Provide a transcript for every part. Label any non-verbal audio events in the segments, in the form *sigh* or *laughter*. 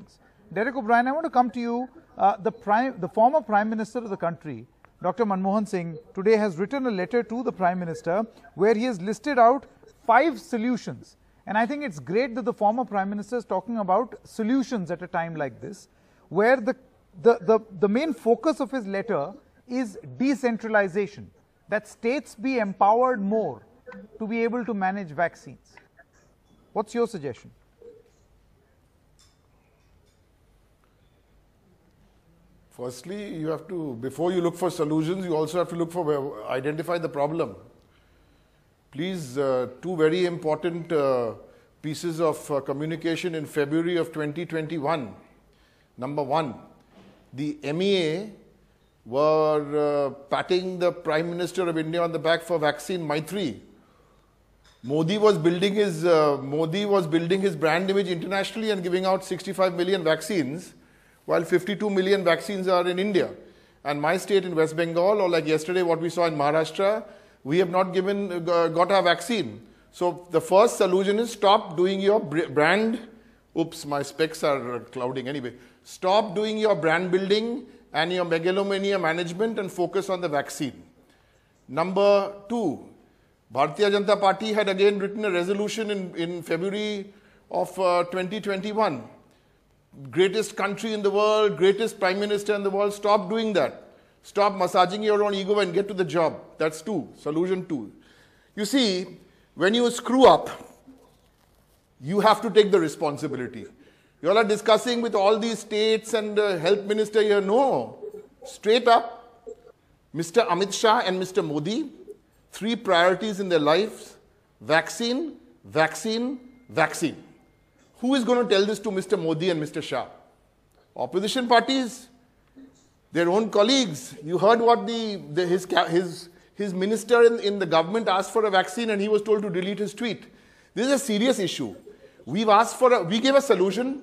questions. Derek O'Brien, I want to come to you. Uh, the, prime, the former Prime Minister of the country, Dr. Manmohan Singh, today has written a letter to the Prime Minister where he has listed out five solutions. And I think it's great that the former Prime Minister is talking about solutions at a time like this, where the, the, the, the main focus of his letter is decentralization, that states be empowered more to be able to manage vaccines. What's your suggestion? Firstly, you have to, before you look for solutions, you also have to look for, identify the problem. Please, uh, two very important uh, pieces of uh, communication in February of 2021. Number one, the MEA were uh, patting the Prime Minister of India on the back for vaccine Maitri. Modi was building his uh, Modi was building his brand image internationally and giving out 65 million vaccines while 52 million vaccines are in India. And my state in West Bengal, or like yesterday what we saw in Maharashtra, we have not given, uh, got our vaccine. So the first solution is stop doing your brand. Oops, my specs are uh, clouding anyway. Stop doing your brand building and your megalomania management and focus on the vaccine. Number two, Bharatiya Janata Party had again written a resolution in, in February of uh, 2021 greatest country in the world, greatest prime minister in the world. Stop doing that. Stop massaging your own ego and get to the job. That's two, solution two. You see, when you screw up, you have to take the responsibility. You all are discussing with all these states and uh, health minister here. No, straight up, Mr. Amit Shah and Mr. Modi, three priorities in their lives vaccine, vaccine, vaccine. Who is going to tell this to Mr. Modi and Mr. Shah? Opposition parties, their own colleagues. You heard what the, the his, his, his minister in, in the government asked for a vaccine and he was told to delete his tweet. This is a serious issue. We've asked for a, we gave a solution.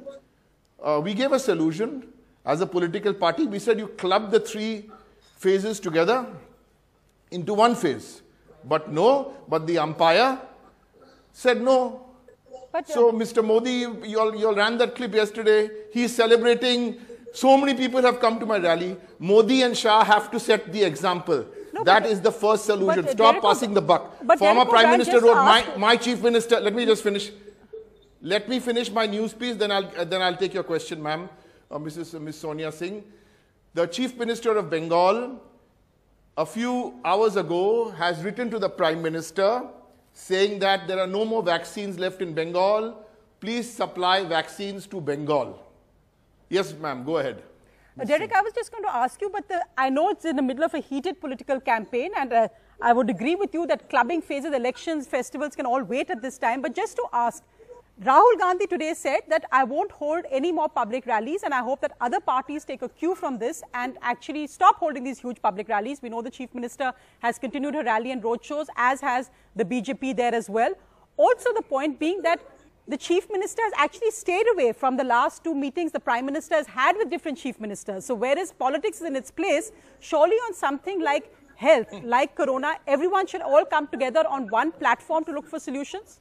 Uh, we gave a solution as a political party. We said you club the three phases together into one phase. But no, but the umpire said no, but so, Mr. Um, Modi, you all, you all ran that clip yesterday. He's celebrating. So many people have come to my rally. Modi and Shah have to set the example. No, that is the first solution. Stop Derek passing was, the buck. Former Derek Prime Minister wrote, my, my Chief Minister, let me just finish. Let me finish my news piece, then I'll, uh, then I'll take your question, ma'am, uh, Mrs. Uh, Ms. Sonia Singh. The Chief Minister of Bengal, a few hours ago, has written to the Prime Minister saying that there are no more vaccines left in Bengal. Please supply vaccines to Bengal. Yes, ma'am, go ahead. Uh, Derek, I was just going to ask you, but the, uh, I know it's in the middle of a heated political campaign, and uh, I would agree with you that clubbing phases, elections, festivals can all wait at this time. But just to ask, Rahul Gandhi today said that I won't hold any more public rallies and I hope that other parties take a cue from this and actually stop holding these huge public rallies. We know the Chief Minister has continued her rally and roadshows as has the BJP there as well. Also the point being that the Chief Minister has actually stayed away from the last two meetings the Prime Minister has had with different Chief Ministers. So whereas politics is in its place, surely on something like health, like corona, everyone should all come together on one platform to look for solutions?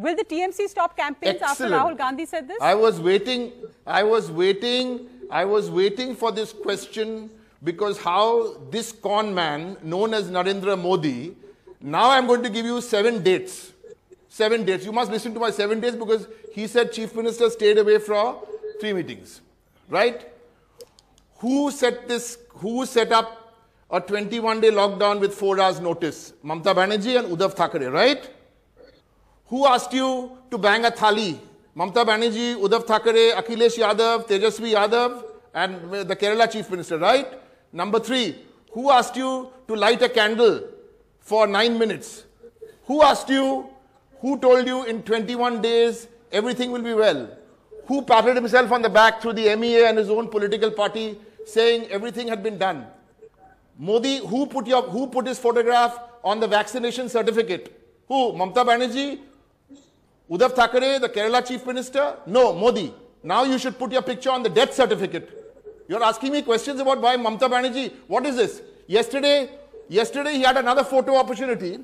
Will the TMC stop campaigns Excellent. after Rahul Gandhi said this? I was waiting. I was waiting. I was waiting for this question because how this con man known as Narendra Modi, now I'm going to give you seven dates. Seven dates. You must listen to my seven dates because he said chief minister stayed away for three meetings. Right? Who set this, who set up a 21 day lockdown with four hours notice? Mamta Banerjee and Uddhav Thackeray, right? Who asked you to bang a thali? Mamta Banerjee, Uddhav Thackeray, Akhilesh Yadav, Tejasvi Yadav, and the Kerala Chief Minister, right? Number three, who asked you to light a candle for nine minutes? Who asked you? Who told you in 21 days everything will be well? Who patted himself on the back through the MEA and his own political party saying everything had been done? Modi, who put, your, who put his photograph on the vaccination certificate? Who? Mamta Banerjee Udhav Thackeray, the Kerala Chief Minister? No, Modi. Now you should put your picture on the death certificate. You're asking me questions about why Mamta Banerjee. What is this? Yesterday, yesterday he had another photo opportunity.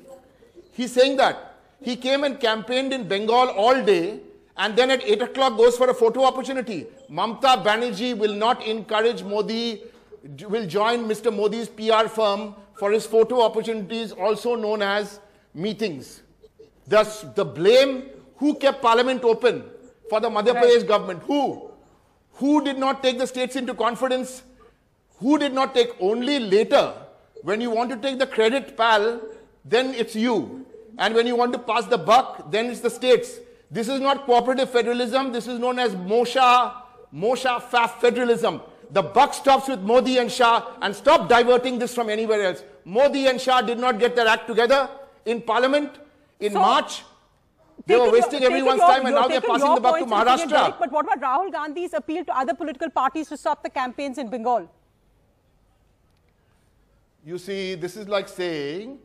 He's saying that he came and campaigned in Bengal all day and then at 8 o'clock goes for a photo opportunity. Mamta Banerjee will not encourage Modi, will join Mr. Modi's PR firm for his photo opportunities, also known as meetings. Thus, the blame who kept parliament open for the Madhya right. Pradesh government? Who? Who did not take the states into confidence? Who did not take only later? When you want to take the credit, pal, then it's you. And when you want to pass the buck, then it's the states. This is not cooperative federalism. This is known as Mosha, Mosha Faf federalism. The buck stops with Modi and Shah and stop diverting this from anywhere else. Modi and Shah did not get their act together in parliament in so, March they were wasting your, everyone's your, time and now they're passing the buck to Maharashtra. Direct, but what about Rahul Gandhi's appeal to other political parties to stop the campaigns in Bengal? You see, this is like saying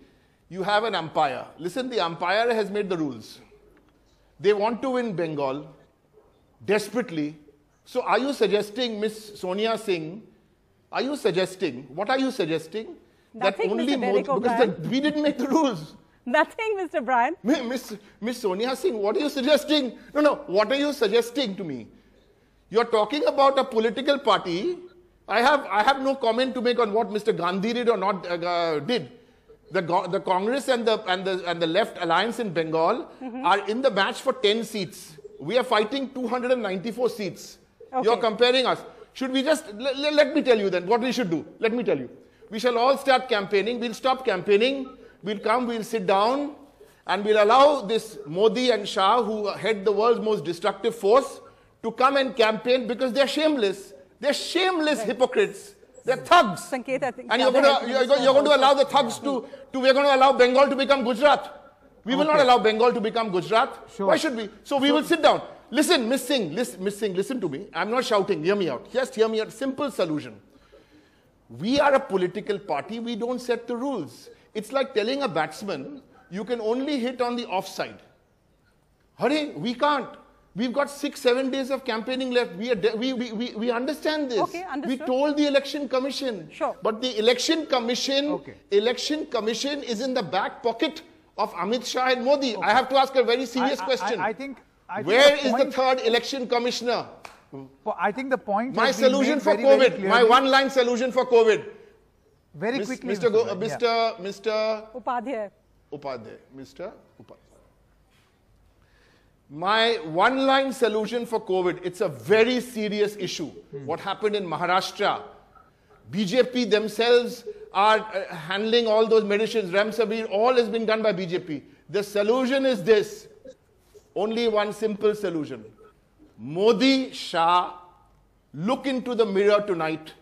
you have an umpire. Listen, the umpire has made the rules. They want to win Bengal desperately. So are you suggesting, Miss Sonia Singh, are you suggesting, what are you suggesting? Nothing, that only Modi, because the, we didn't make the rules. *laughs* Nothing, Mr. Brian. Miss, Miss Sonia Singh, what are you suggesting? No, no, what are you suggesting to me? You're talking about a political party. I have, I have no comment to make on what Mr. Gandhi did or not uh, uh did. The, the Congress and the, and, the, and the left alliance in Bengal mm -hmm. are in the match for 10 seats. We are fighting 294 seats. Okay. You're comparing us. Should we just, let me tell you then what we should do. Let me tell you. We shall all start campaigning. We'll stop campaigning We'll come, we'll sit down, and we'll allow this Modi and Shah, who head the world's most destructive force, to come and campaign because they're shameless. They're shameless right. hypocrites. They're thugs. Sanket, I think and you're going, to, you're, you're going to allow the thugs to, to, we're going to allow Bengal to become Gujarat. We will okay. not allow Bengal to become Gujarat. Sure. Why should we? So we sure. will sit down. Listen, Miss Singh, listen, Miss Singh, listen to me. I'm not shouting. Hear me out. Just hear me out. Simple solution. We are a political party. We don't set the rules. It's like telling a batsman, you can only hit on the offside. Hurry, we can't. We've got six, seven days of campaigning left. We, we, we, we, we understand this. Okay, understood. We told the election commission. Sure. But the election commission, okay. election commission is in the back pocket of Amit Shah and Modi. Okay. I have to ask a very serious I, question. I, I, think. I Where think the is the third election commissioner? I think the point. My solution for COVID. my one-line solution for COVID very quickly. Mr. Go, uh, Mr. Yeah. Mr. Upadhyay. Upadhyay. Mr. Upadhyay. My one line solution for COVID, it's a very serious issue. Hmm. What happened in Maharashtra, BJP themselves are uh, handling all those medicines, Remsabir, all has been done by BJP. The solution is this only one simple solution. Modi Shah, look into the mirror tonight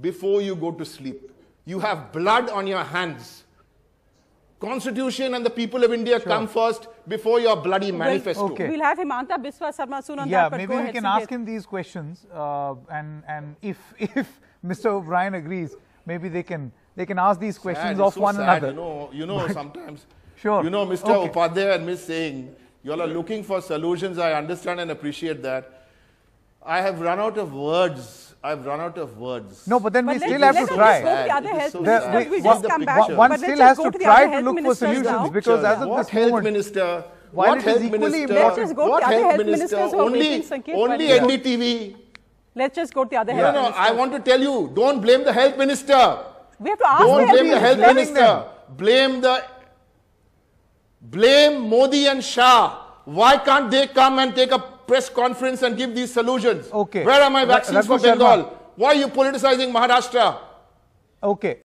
before you go to sleep. You have blood on your hands. Constitution and the people of India sure. come first before your bloody manifesto. okay. We'll have Himanta Biswa Sarma soon on yeah, that. Yeah, maybe we can ask him these questions, uh, and and if *laughs* if Mr. O'Brien agrees, maybe they can they can ask these questions sad, of so one sad. another. You know, you know but sometimes. *laughs* Sure. You know, Mr. Okay. Upadhyay and Ms. Singh, you all are looking for solutions. I understand and appreciate that. I have run out of words I've run out of words. No, but then but we still have to try. One still has to try to look for solutions because as of this minister, what health minister, what health minister, only only NDTV. Let's just go to the other health minister. No, no, I want to tell you, don't blame the health minister. We have to ask Don't blame the health minister. Blame the blame Modi and Shah. Why can't they come and take a press conference and give these solutions. Okay. Where are my vaccines Ra for Bengal? Why are you politicizing Maharashtra? Okay.